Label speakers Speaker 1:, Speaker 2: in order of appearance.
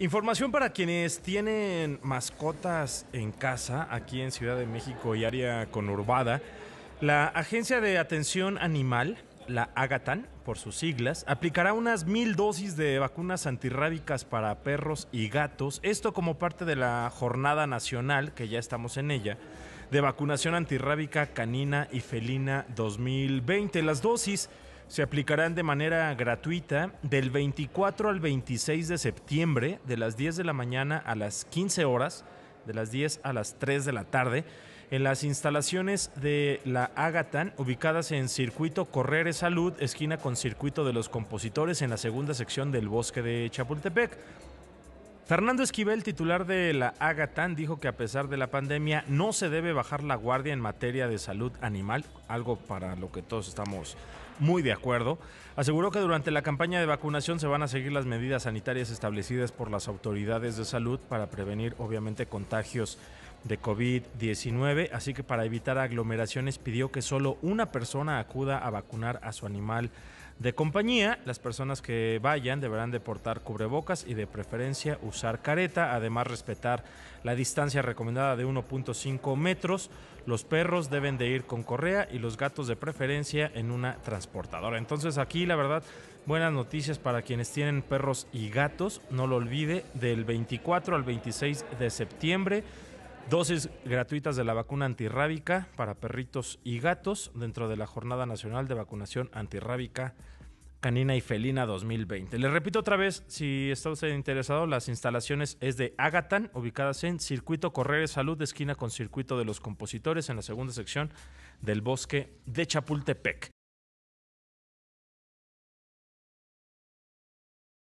Speaker 1: Información para quienes tienen mascotas en casa aquí en Ciudad de México y área conurbada. La Agencia de Atención Animal, la Agatan, por sus siglas, aplicará unas mil dosis de vacunas antirrábicas para perros y gatos. Esto como parte de la jornada nacional, que ya estamos en ella, de vacunación antirrábica canina y felina 2020. Las dosis se aplicarán de manera gratuita del 24 al 26 de septiembre, de las 10 de la mañana a las 15 horas, de las 10 a las 3 de la tarde, en las instalaciones de la Agatan, ubicadas en Circuito Correres Salud, esquina con Circuito de los Compositores, en la segunda sección del Bosque de Chapultepec. Fernando Esquivel, titular de la Agatan, dijo que a pesar de la pandemia no se debe bajar la guardia en materia de salud animal, algo para lo que todos estamos muy de acuerdo. Aseguró que durante la campaña de vacunación se van a seguir las medidas sanitarias establecidas por las autoridades de salud para prevenir obviamente contagios de COVID-19, así que para evitar aglomeraciones pidió que solo una persona acuda a vacunar a su animal de compañía. Las personas que vayan deberán de portar cubrebocas y de preferencia usar careta, además respetar la distancia recomendada de 1.5 metros. Los perros deben de ir con correa y los gatos de preferencia en una transportadora. Entonces aquí la verdad, buenas noticias para quienes tienen perros y gatos. No lo olvide, del 24 al 26 de septiembre dosis gratuitas de la vacuna antirrábica para perritos y gatos dentro de la Jornada Nacional de Vacunación Antirrábica Canina y Felina 2020. Les repito otra vez, si está usted interesado, las instalaciones es de Agatan, ubicadas en Circuito Correres Salud, de esquina con Circuito de los Compositores, en la segunda sección del bosque de Chapultepec.